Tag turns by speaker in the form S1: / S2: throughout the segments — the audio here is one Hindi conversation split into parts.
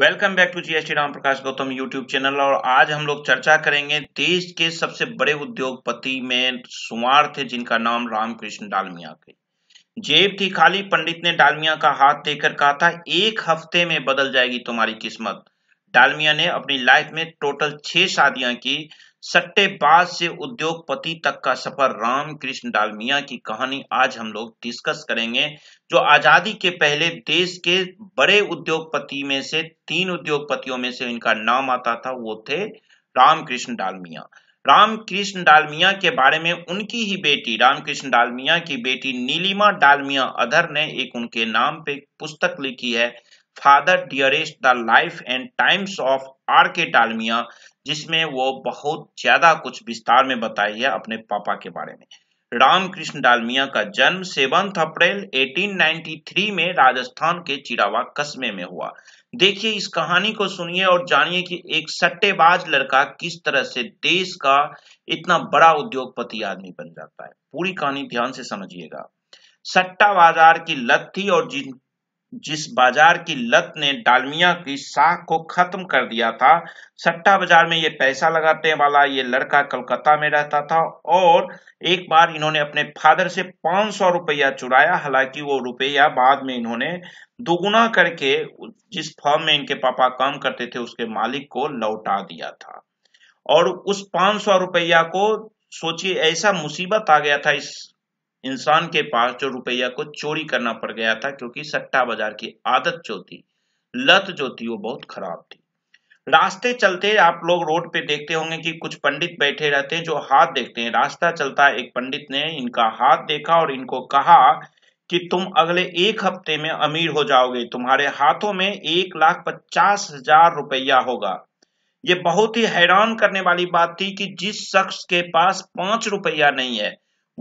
S1: welcome back to GST Ram Prakash Gautam YouTube channel और आज हम लोग चर्चा करेंगे देश के सबसे बड़े उद्योगपति में सुमार थे जिनका नाम रामकृष्ण डालमिया के जेब थी खाली पंडित ने डालमिया का हाथ देकर कहा था एक हफ्ते में बदल जाएगी तुम्हारी किस्मत डालमिया ने अपनी लाइफ में टोटल छह शादियां की सट्टेबाज से उद्योगपति तक का सफर रामकृष्ण डालमिया की कहानी आज हम लोग डिस्कस करेंगे जो आजादी के पहले देश के बड़े उद्योगपति में से तीन उद्योगपतियों में से इनका नाम आता था वो थे रामकृष्ण डालमिया रामकृष्ण डालमिया के बारे में उनकी ही बेटी रामकृष्ण डालमिया की बेटी नीलिमा डालमिया अधर ने एक उनके नाम पे पुस्तक लिखी है father dearest the life and times of R K Dalmia जिसमें वो बहुत ज्यादा कुछ विस्तार में बताई है अपने पापा के बारे में रामकृष्ण डालमिया का जन्म सेवंथ अप्रैल 1893 में राजस्थान के चिरावा कस्बे में हुआ देखिए इस कहानी को सुनिए और जानिए कि एक सट्टेबाज लड़का किस तरह से देश का इतना बड़ा उद्योगपति आदमी बन जाता है पूरी कहानी ध्यान से समझिएगा सट्टा बाजार की लत थी और जिन जिस बाजार की लत ने डालमिया की साख को खत्म कर दिया था सट्टा बाजार में ये पैसा लगाने वाला ये लड़का कलकत्ता में रहता था और एक बार इन्होंने अपने फादर से पांच सौ रुपया चुराया हालांकि वो रुपया बाद में इन्होंने दोगुना करके जिस फॉर्म में इनके पापा काम करते थे उसके मालिक को लौटा दिया था और उस पांच सौ रुपया को सोचिए ऐसा मुसीबत आ गया था इस इंसान के पास जो रुपया को चोरी करना पड़ गया था क्योंकि सट्टा बाजार की आदत जो थी लत जो थी वो बहुत खराब थी रास्ते चलते आप लोग रोड पे देखते होंगे कि कुछ पंडित बैठे रहते हैं जो हाथ देखते हैं रास्ता चलता एक पंडित ने इनका हाथ देखा और इनको कहा कि तुम अगले एक हफ्ते में अमीर हो जाओगे तुम्हारे हाथों में एक लाख पचास हजार रुपया होगा ये बहुत ही हैरान करने वाली बात थी कि जिस शख्स के पास पांच रुपया नहीं है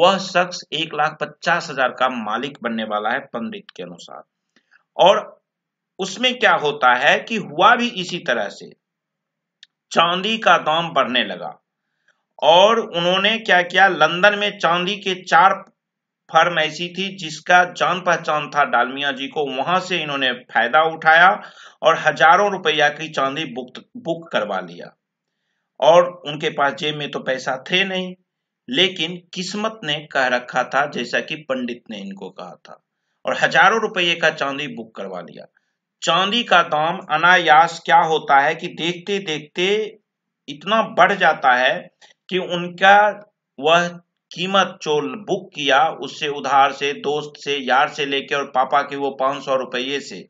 S1: वह शख्स एक लाख पचास हजार का मालिक बनने वाला है पंडित के अनुसार और उसमें क्या होता है कि हुआ भी इसी तरह से चांदी का दाम बढ़ने लगा और उन्होंने क्या किया लंदन में चांदी के चार फर्म ऐसी थी जिसका जान पहचान था डालमिया जी को वहां से इन्होंने फायदा उठाया और हजारों रुपया की चांदी बुक बुक करवा लिया और उनके पास जेब में तो पैसा थे नहीं लेकिन किस्मत ने कह रखा था जैसा कि पंडित ने इनको कहा था और हजारों रुपये का चांदी बुक करवा लिया चांदी का दाम अनायास क्या होता है कि देखते देखते इतना बढ़ जाता है कि उनका वह कीमत जो बुक किया उससे उधार से दोस्त से यार से लेके और पापा के वो पांच सौ रुपये से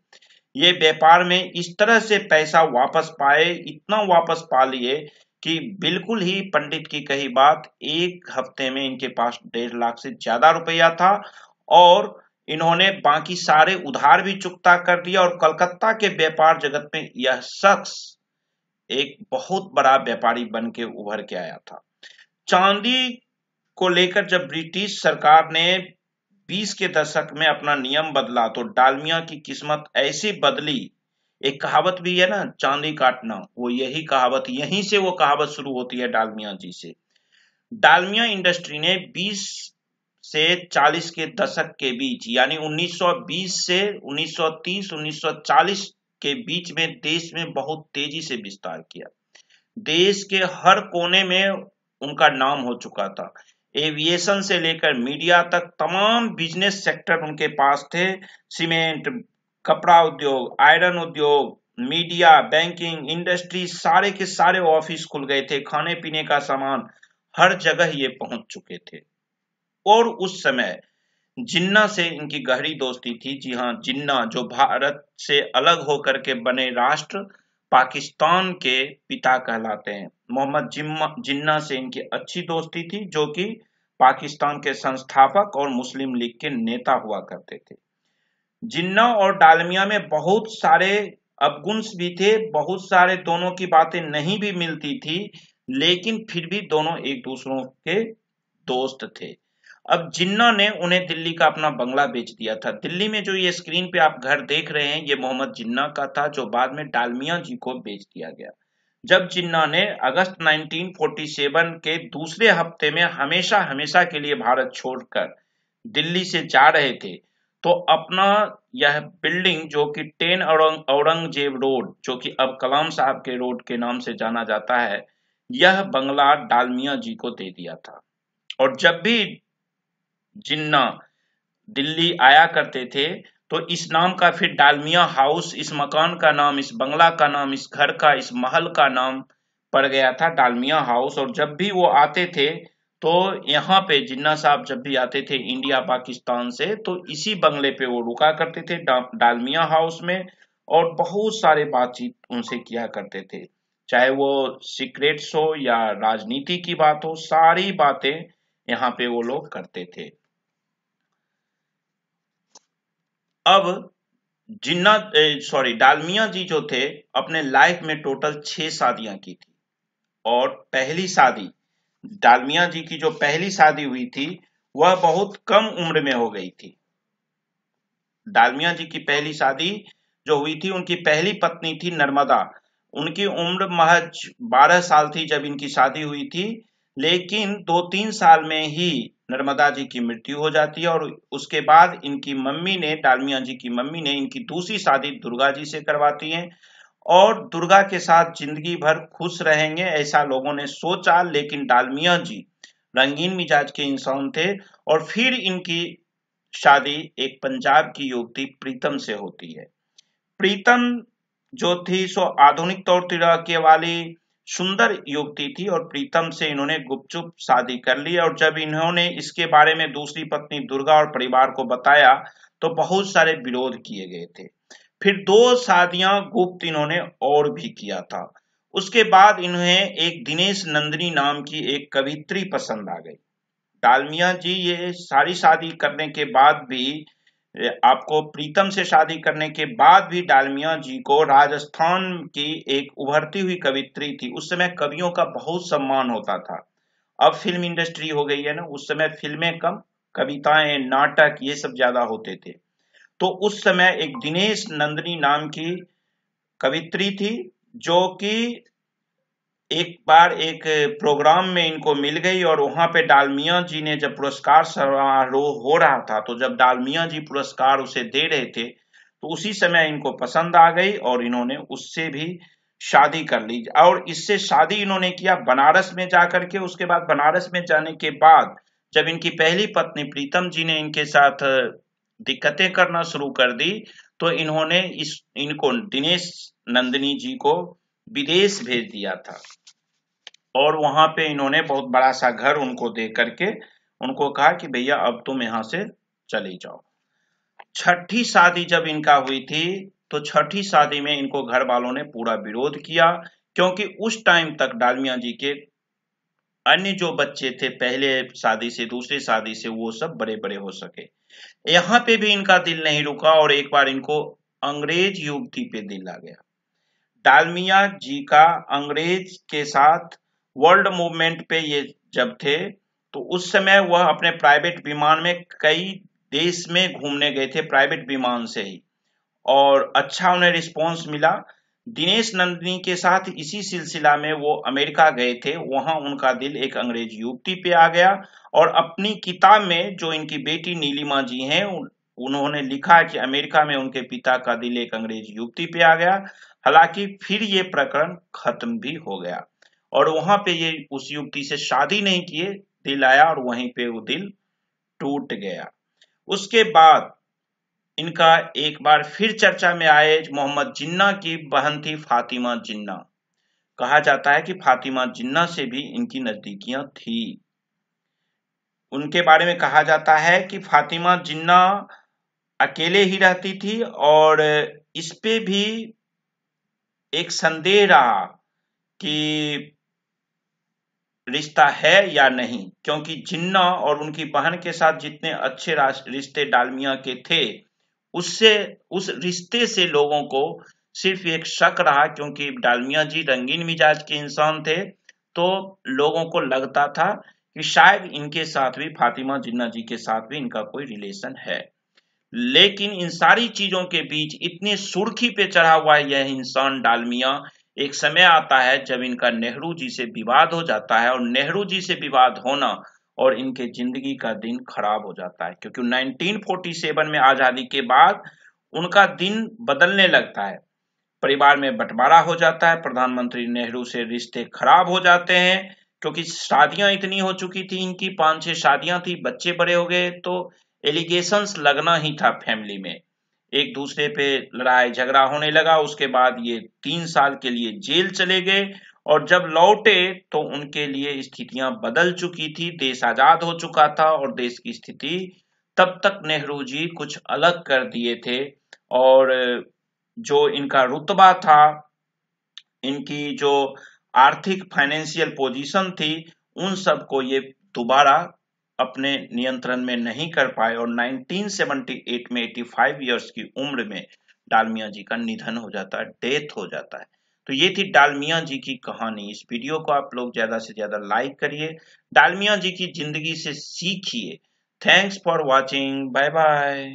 S1: ये व्यापार में इस तरह से पैसा वापस पाए इतना वापस पा लिए कि बिल्कुल ही पंडित की कही बात एक हफ्ते में इनके पास डेढ़ लाख से ज्यादा रुपया था और इन्होंने बाकी सारे उधार भी चुकता कर दिया और कलकत्ता के व्यापार जगत में यह शख्स एक बहुत बड़ा व्यापारी बन के उभर के आया था चांदी को लेकर जब ब्रिटिश सरकार ने 20 के दशक में अपना नियम बदला तो डालमिया की किस्मत ऐसी बदली एक कहावत भी है ना चांदी काटना वो यही कहावत यहीं से वो कहावत शुरू होती है डालमिया जी से डालमिया इंडस्ट्री ने 20 से 40 के दशक के बीच यानी 1920 से 1930 1940 के बीच में देश में बहुत तेजी से विस्तार किया देश के हर कोने में उनका नाम हो चुका था एविएशन से लेकर मीडिया तक तमाम बिजनेस सेक्टर उनके पास थे सीमेंट कपड़ा उद्योग आयरन उद्योग मीडिया बैंकिंग इंडस्ट्री सारे के सारे ऑफिस खुल गए थे खाने पीने का सामान हर जगह ये पहुंच चुके थे और उस समय जिन्ना से इनकी गहरी दोस्ती थी जी हाँ जिन्ना जो भारत से अलग होकर के बने राष्ट्र पाकिस्तान के पिता कहलाते हैं मोहम्मद जिन्ना से इनकी अच्छी दोस्ती थी जो कि पाकिस्तान के संस्थापक और मुस्लिम लीग के नेता हुआ करते थे जिन्ना और डालमिया में बहुत सारे अवगुंस भी थे बहुत सारे दोनों की बातें नहीं भी मिलती थी लेकिन फिर भी दोनों एक दूसरों के दोस्त थे अब जिन्ना ने उन्हें दिल्ली का अपना बंगला बेच दिया था दिल्ली में जो ये स्क्रीन पे आप घर देख रहे हैं ये मोहम्मद जिन्ना का था जो बाद में डालमिया जी को बेच दिया गया जब जिन्ना ने अगस्त 1947 के दूसरे हफ्ते में हमेशा हमेशा के लिए भारत छोड़कर दिल्ली से जा रहे थे तो अपना यह बिल्डिंग जो कि टेन औरंगजेब रोड जो कि अब कलाम साहब के रोड के नाम से जाना जाता है यह बंगला डालमिया जी को दे दिया था और जब भी जिन्ना दिल्ली आया करते थे तो इस नाम का फिर डालमिया हाउस इस मकान का नाम इस बंगला का नाम इस घर का इस महल का नाम पड़ गया था डालमिया हाउस और जब भी वो आते थे तो यहाँ पे जिन्ना साहब जब भी आते थे इंडिया पाकिस्तान से तो इसी बंगले पे वो रुका करते थे डा, डालमिया हाउस में और बहुत सारे बातचीत उनसे किया करते थे चाहे वो सीक्रेट्स हो या राजनीति की बात हो सारी बातें यहाँ पे वो लोग करते थे अब जिन्ना सॉरी डालमिया जी जो थे अपने लाइफ में टोटल छह शादियां की थी और पहली शादी डालमिया जी की जो पहली शादी हुई थी वह बहुत कम उम्र में हो गई थी डालमिया जी की पहली शादी जो हुई थी उनकी पहली पत्नी थी नर्मदा उनकी उम्र महज 12 साल थी जब इनकी शादी हुई थी लेकिन दो तीन साल में ही नर्मदा जी की मृत्यु हो जाती है और उसके बाद इनकी मम्मी ने डालमिया जी की मम्मी ने इनकी दूसरी शादी दुर्गा जी से करवाती है और दुर्गा के साथ जिंदगी भर खुश रहेंगे ऐसा लोगों ने सोचा लेकिन डालमिया जी रंगीन मिजाज के इंसान थे और फिर इनकी शादी एक पंजाब की युवती प्रीतम से होती है प्रीतम जो थी सो आधुनिक तौर तरीके वाली सुंदर युवती थी और प्रीतम से इन्होंने गुपचुप शादी कर ली और जब इन्होंने इसके बारे में दूसरी पत्नी दुर्गा और परिवार को बताया तो बहुत सारे विरोध किए गए थे फिर दो शादियां गुप्त इन्होंने और भी किया था उसके बाद इन्हें एक दिनेश नंदनी नाम की एक कवित्री पसंद आ गई डालमिया जी ये सारी शादी करने के बाद भी आपको प्रीतम से शादी करने के बाद भी डालमिया जी को राजस्थान की एक उभरती हुई कवित्री थी उस समय कवियों का बहुत सम्मान होता था अब फिल्म इंडस्ट्री हो गई है ना उस समय फिल्में कम कविताएं नाटक ये सब ज्यादा होते थे तो उस समय एक दिनेश नंदनी नाम की कवित्री थी जो कि एक बार एक प्रोग्राम में इनको मिल गई और वहां पे डालमिया जी ने जब पुरस्कार समारोह हो रहा था तो जब डालमिया जी पुरस्कार उसे दे रहे थे तो उसी समय इनको पसंद आ गई और इन्होंने उससे भी शादी कर ली और इससे शादी इन्होंने किया बनारस में जाकर के उसके बाद बनारस में जाने के बाद जब इनकी पहली पत्नी प्रीतम जी ने इनके साथ दिक्कतें करना शुरू कर दी तो इन्होंने इस इनको दिनेश नंदिनी जी को विदेश भेज दिया था और वहां पे इन्होंने बहुत बड़ा सा घर उनको दे करके उनको कहा कि भैया अब तुम यहां से चले जाओ छठी शादी जब इनका हुई थी तो छठी शादी में इनको घर वालों ने पूरा विरोध किया क्योंकि उस टाइम तक डालमिया जी के अन्य जो बच्चे थे पहले शादी से दूसरी शादी से वो सब बड़े बड़े हो सके यहां पे भी इनका दिल नहीं रुका और एक बार इनको अंग्रेज युवती पे दिल आ गया डालमिया जी का अंग्रेज के साथ वर्ल्ड मूवमेंट पे ये जब थे तो उस समय वह अपने प्राइवेट विमान में कई देश में घूमने गए थे प्राइवेट विमान से ही और अच्छा उन्हें रिस्पॉन्स मिला दिनेश नंदनी के साथ इसी सिलसिला में वो अमेरिका गए थे वहां उनका दिल एक अंग्रेज युवती पे आ गया और अपनी किताब में जो इनकी बेटी नीलिमा जी हैं उन्होंने लिखा कि अमेरिका में उनके पिता का दिल एक अंग्रेज युवती पे आ गया हालांकि फिर ये प्रकरण खत्म भी हो गया और वहां पे ये उस युवती से शादी नहीं किए दिल आया और वहीं पे वो दिल टूट गया उसके बाद इनका एक बार फिर चर्चा में आए मोहम्मद जिन्ना की बहन थी फातिमा जिन्ना कहा जाता है कि फातिमा जिन्ना से भी इनकी नजदीकियां थी उनके बारे में कहा जाता है कि फातिमा जिन्ना अकेले ही रहती थी और इस पे भी एक संदेह रहा कि रिश्ता है या नहीं क्योंकि जिन्ना और उनकी बहन के साथ जितने अच्छे रिश्ते डालमिया के थे उससे उस रिश्ते से लोगों को सिर्फ एक शक रहा क्योंकि डालमिया जी रंगीन मिजाज के इंसान थे तो लोगों को लगता था कि शायद इनके साथ भी फातिमा जिन्ना जी के साथ भी इनका कोई रिलेशन है लेकिन इन सारी चीजों के बीच इतने सुर्खी पे चढ़ा हुआ यह इंसान डालमिया एक समय आता है जब इनका नेहरू जी से विवाद हो जाता है और नेहरू जी से विवाद होना और इनके जिंदगी का दिन खराब हो जाता है क्योंकि 1947 में आज़ादी के बाद उनका दिन बदलने लगता है परिवार में बंटवारा हो जाता है प्रधानमंत्री नेहरू से रिश्ते खराब हो जाते हैं क्योंकि शादियां इतनी हो चुकी थी इनकी पांच छह शादियां थी बच्चे बड़े हो गए तो एलिगेशन लगना ही था फैमिली में एक दूसरे पे लड़ाई झगड़ा होने लगा उसके बाद ये तीन साल के लिए जेल चले गए और जब लौटे तो उनके लिए स्थितियां बदल चुकी थी देश आजाद हो चुका था और देश की स्थिति तब तक नेहरू जी कुछ अलग कर दिए थे और जो इनका रुतबा था इनकी जो आर्थिक फाइनेंशियल पोजीशन थी उन सब को ये दोबारा अपने नियंत्रण में नहीं कर पाए और 1978 में 85 इयर्स की उम्र में डालमिया जी का निधन हो जाता है डेथ हो जाता है तो ये थी डालमिया जी की कहानी इस वीडियो को आप लोग ज्यादा से ज्यादा लाइक करिए डालमिया जी की जिंदगी से सीखिए thanks for watching bye bye